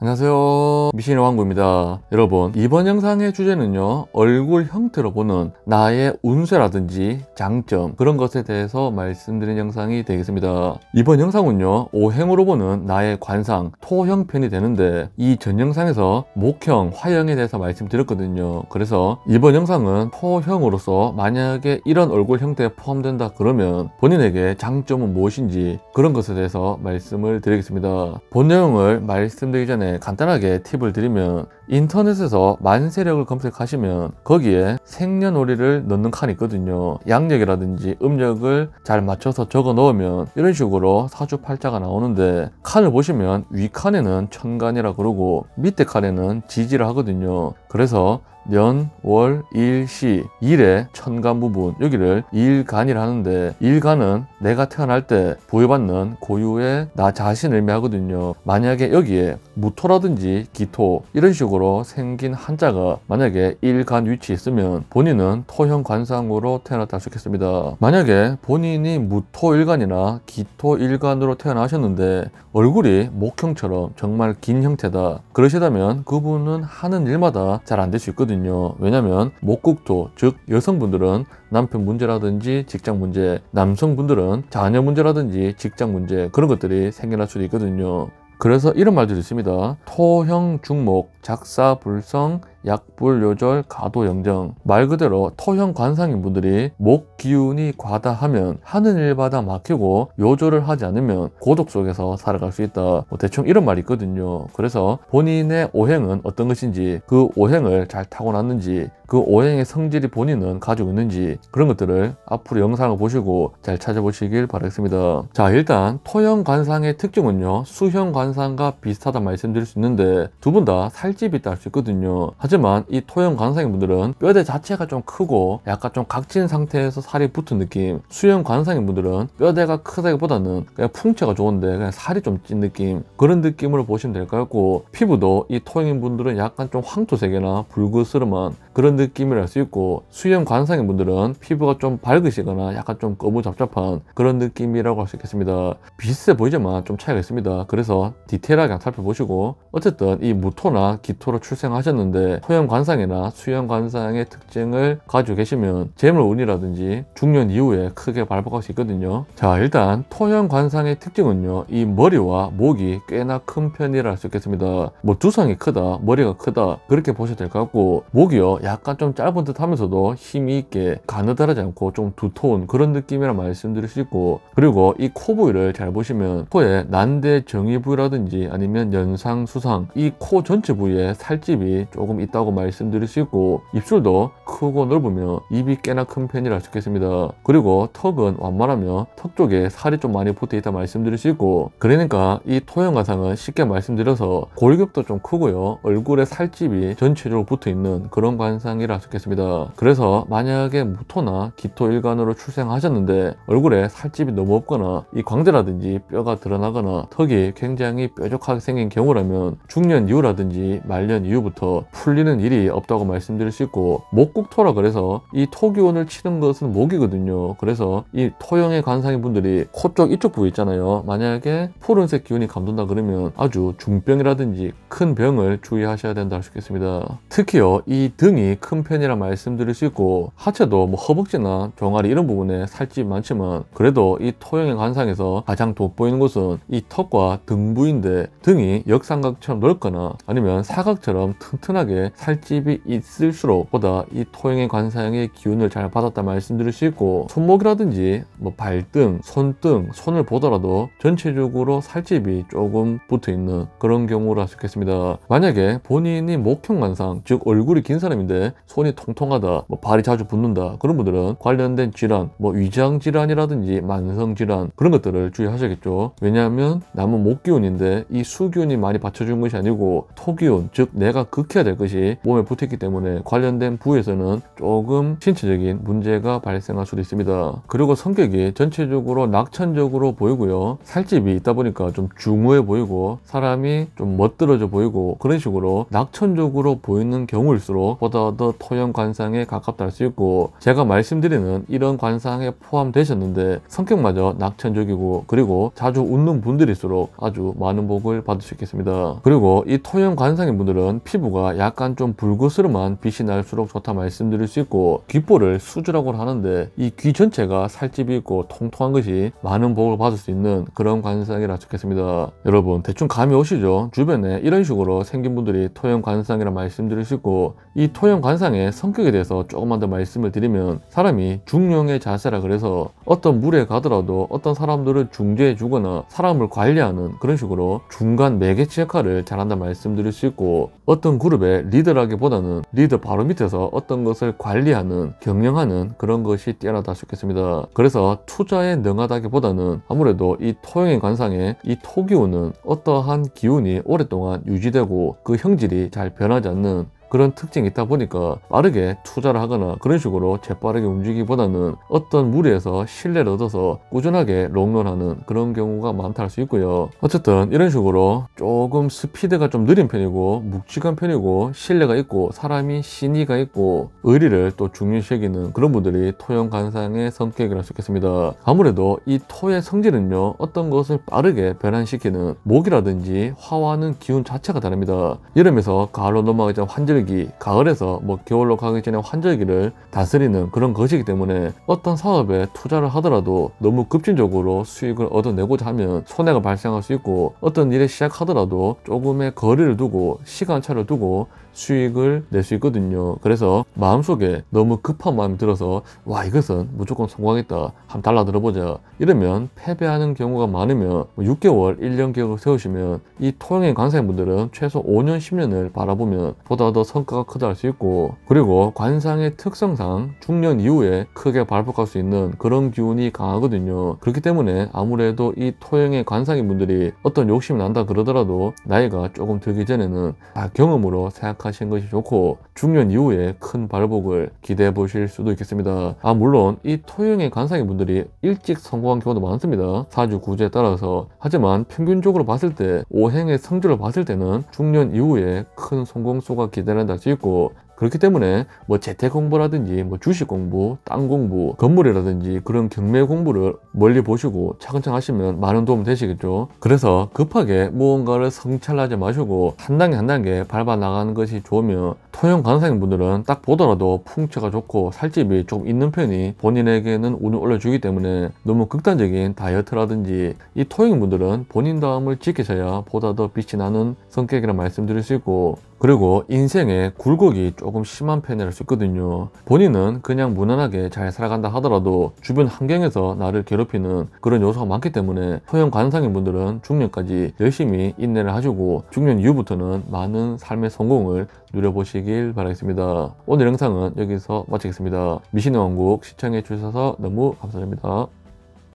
안녕하세요 미신의 왕구입니다 여러분 이번 영상의 주제는요 얼굴 형태로 보는 나의 운세라든지 장점 그런 것에 대해서 말씀드린 영상이 되겠습니다 이번 영상은요 오행으로 보는 나의 관상 토형편이 되는데 이 전 영상에서 목형 화형에 대해서 말씀드렸거든요 그래서 이번 영상은 토형으로서 만약에 이런 얼굴 형태에 포함된다 그러면 본인에게 장점은 무엇인지 그런 것에 대해서 말씀을 드리겠습니다 본 내용을 말씀드리자면 간단하게 팁을 드리면 인터넷에서 만세력을 검색하시면 거기에 생년월일을 넣는 칸이 있거든요 양력이라든지 음력을 잘 맞춰서 적어 넣으면 이런 식으로 사주팔자가 나오는데 칸을 보시면 위 칸에는 천간이라 그러고 밑에 칸에는 지지를 하거든요 그래서 년, 월, 일, 시 일의 천간 부분 여기를 일간이라 하는데 일간은 내가 태어날 때 보여받는 고유의 나 자신을 의미하거든요. 만약에 여기에 무토라든지 기토 이런 식으로 생긴 한자가 만약에 일간 위치에 있으면 본인은 토형 관상으로 태어났다 고수 있겠습니다. 만약에 본인이 무토일간이나 기토일간으로 태어나셨는데 얼굴이 목형처럼 정말 긴 형태다 그러시다면 그분은 하는 일마다 잘 안 될 수 있거든요. 거거든요 왜냐면 목국토 즉 여성분들은 남편 문제라든지 직장 문제 남성분들은 자녀 문제라든지 직장 문제 그런 것들이 생겨날 수도 있거든요 그래서 이런 말도 있습니다 토형 중목 작사 불성 약불, 요절, 가도, 영정 말 그대로 토형 관상인 분들이 목 기운이 과다하면 하는 일마다 막히고 요절을 하지 않으면 고독 속에서 살아갈 수 있다 뭐 대충 이런 말이 있거든요 그래서 본인의 오행은 어떤 것인지 그 오행을 잘 타고났는지 그 오행의 성질이 본인은 가지고 있는지 그런 것들을 앞으로 영상을 보시고 잘 찾아보시길 바라겠습니다 자 일단 토형 관상의 특징은요 수형 관상과 비슷하다 말씀드릴 수 있는데 두 분 다 살집이 딸 수 있거든요 하지만 이 토형 관상인 분들은 뼈대 자체가 좀 크고 약간 좀 각진 상태에서 살이 붙은 느낌 수형 관상인 분들은 뼈대가 크다기보다는 그냥 풍채가 좋은데 그냥 살이 좀 찐 느낌 그런 느낌으로 보시면 될 것 같고 피부도 이 토형인 분들은 약간 좀 황토색이나 붉으스름한 그런 느낌이할수 있고 수염 관상인 분들은 피부가 좀 밝으시거나 약간 좀 거무잡잡한 그런 느낌이라고 할 수 있겠습니다 비슷해 보이지만 좀 차이가 있습니다 그래서 디테일하게 살펴보시고 어쨌든 이 무토나 기토로 출생하셨는데 있는 소형 관상이나 수형 관상의 특징을 가지고 계시면 재물운이라든지 중년 이후에 크게 발복할 수 있거든요 자 일단 토형 관상의 특징은요 이 머리와 목이 꽤나 큰 편이라 할 수 있겠습니다 뭐 두상이 크다 머리가 크다 그렇게 보셔도 될 것 같고 목이요 약간 좀 짧은 듯 하면서도 힘이 있게 가느다르지 않고 좀 두터운 그런 느낌이라 말씀드릴 수 있고 그리고 이 코 부위를 잘 보시면 코에 난대 정의 부위라든지 아니면 연상 수상 이 코 전체 부위에 살집이 조금 있다 있다고 말씀드릴 수 있고 입술도 크고 넓으며 입이 꽤나 큰 편이라 좋겠습니다. 그리고 턱은 완만하며 턱 쪽에 살이 좀 많이 붙어있다 말씀드릴 수 있고 그러니까 이 토형 가상은 쉽게 말씀드려서 골격도 좀 크고요. 얼굴에 살집이 전체적으로 붙어있는 그런 관상이라 좋겠습니다. 그래서 만약에 무토나 기토 일간으로 출생하셨는데 얼굴에 살집이 너무 없거나 이 광대라든지 뼈가 드러나거나 턱이 굉장히 뾰족하게 생긴 경우라면 중년 이후라든지 말년 이후부터 풀리 물리는 일이 없다고 말씀드릴 수 있고 목국토라 그래서 이토기온을 치는 것은 목이거든요. 그래서 이 토형의 관상인 분들이 코쪽 이쪽 부위 있잖아요. 만약에 푸른색 기운이 감돈다 그러면 아주 중병이라든지 큰 병을 주의하셔야 된다 할 수 있겠습니다. 특히요 이 등이 큰 편이라 말씀드릴 수 있고 하체도 뭐 허벅지나 종아리 이런 부분에 살집 많지만 그래도 이 토형의 관상에서 가장 돋보이는 것은 이 턱과 등부인데 등이 역삼각처럼 넓거나 아니면 사각처럼 튼튼하게 살집이 있을수록 보다 이 토행의 관상의 기운을 잘 받았다 말씀드릴 수 있고 손목이라든지 뭐 발등, 손등, 손을 보더라도 전체적으로 살집이 조금 붙어있는 그런 경우라 좋겠습니다. 만약에 본인이 목형 관상, 즉 얼굴이 긴 사람인데 손이 통통하다, 뭐 발이 자주 붙는다 그런 분들은 관련된 질환, 뭐 위장 질환이라든지 만성 질환 그런 것들을 주의하셔야겠죠. 왜냐하면 남은 목기운인데 이 수기운이 많이 받쳐준 것이 아니고 토기운, 즉 내가 극해야 될 것이 단이 몸에 붙었기 때문에 관련된 부위에서는 조금 신체적인 문제가 발생할 수도 있습니다. 그리고 성격이 전체적으로 낙천적으로 보이고요. 살집이 있다 보니까 좀 중후해 보이고 사람이 좀 멋들어져 보이고 그런 식으로 낙천적으로 보이는 경우일수록 보다 더 토형 관상에 가깝다 할 수 있고 제가 말씀드리는 이런 관상에 포함되셨는데 성격마저 낙천적이고 그리고 자주 웃는 분들일수록 아주 많은 복을 받을 수 있겠습니다. 그리고 이 토형 관상인 분들은 피부가 약간 약간 좀 불그스름한 빛이 날수록 좋다 말씀드릴 수 있고 귓볼을 수주라고 하는데 이 귀 전체가 살집이 있고 통통한 것이 많은 복을 받을 수 있는 그런 관상이라 좋겠습니다. 여러분 대충 감이 오시죠? 주변에 이런 식으로 생긴 분들이 토형 관상이라 말씀드릴 수 있고 이 토형 관상의 성격에 대해서 조금만 더 말씀을 드리면 사람이 중용의 자세라 그래서 어떤 물에 가더라도 어떤 사람들을 중재해 주거나 사람을 관리하는 그런 식으로 중간 매개체 역할을 잘한다 말씀드릴 수 있고 어떤 그룹의 리더라기보다는 리더 바로 밑에서 어떤 것을 관리하는 경영하는 그런 것이 뛰어나다 싶겠습니다. 그래서 투자에 능하다기보다는 아무래도 이 토양의 관상에 이 토기운은 어떠한 기운이 오랫동안 유지되고 그 형질이 잘 변하지 않는 그런 특징이 있다 보니까 빠르게 투자를 하거나 그런 식으로 재빠르게 움직이기보다는 어떤 무리에서 신뢰를 얻어서 꾸준하게 롱런하는 그런 경우가 많다 할 수 있고요. 어쨌든 이런 식으로 조금 스피드가 좀 느린 편이고 묵직한 편이고 신뢰가 있고 사람이 신의가 있고 의리를 또 중요시 여기는 그런 분들이 토형 간상의 성격이라 할 수 있겠습니다. 아무래도 이 토의 성질은요 어떤 것을 빠르게 변환시키는 목이라든지 화와는 기운 자체가 다릅니다. 여름에서 가을로 넘어가자 환절 환절기, 가을에서 뭐 겨울로 가기 전에 환절기를 다스리는 그런 것이기 때문에 어떤 사업에 투자를 하더라도 너무 급진적으로 수익을 얻어내고자 하면 손해가 발생할 수 있고 어떤 일에 시작하더라도 조금의 거리를 두고 시간차를 두고 수익을 낼 수 있거든요. 그래서 마음속에 너무 급한 마음이 들어서 와 이것은 무조건 성공하겠다. 한번 달라들어보자. 이러면 패배하는 경우가 많으면 6개월, 뭐 1년 계획을 세우시면 이 토양의 강사분들은 최소 5년, 10년을 바라보면 보다 더 성과가 크다 할 수 있고 그리고 관상의 특성상 중년 이후에 크게 발복할 수 있는 그런 기운이 강하거든요. 그렇기 때문에 아무래도 이 토형의 관상인 분들이 어떤 욕심이 난다 그러더라도 나이가 조금 들기 전에는 다 경험으로 생각하시는 것이 좋고 중년 이후에 큰 발복을 기대해 보실 수도 있겠습니다. 아 물론 이 토형의 관상인 분들이 일찍 성공한 경우도 많습니다. 사주 구제에 따라서 하지만 평균적으로 봤을 때 오행의 성질을 봤을 때는 중년 이후에 큰 성공수가 기대를 らだしこう 그렇기 때문에 뭐 재택 공부라든지 뭐 주식 공부, 땅 공부, 건물이라든지 그런 경매 공부를 멀리 보시고 차근차근 하시면 많은 도움 되시겠죠. 그래서 급하게 무언가를 성찰하지 마시고 한 단계 한 단계 밟아 나가는 것이 좋으며 토형 간호사 분들은 딱 보더라도 풍채가 좋고 살집이 좀 있는 편이 본인에게는 운을 올려주기 때문에 너무 극단적인 다이어트라든지 이 토형 분들은 본인 다음을 지키셔야 보다 더 빛이 나는 성격이라 말씀드릴 수 있고 그리고 인생의 굴곡이 조금 조금 심한 편이랄 수 있거든요. 본인은 그냥 무난하게 잘 살아간다 하더라도 주변 환경에서 나를 괴롭히는 그런 요소가 많기 때문에 소형 관상인 분들은 중년까지 열심히 인내를 하시고 중년 이후부터는 많은 삶의 성공을 누려보시길 바라겠습니다. 오늘 영상은 여기서 마치겠습니다. 미신의 왕국 시청해주셔서 너무 감사합니다.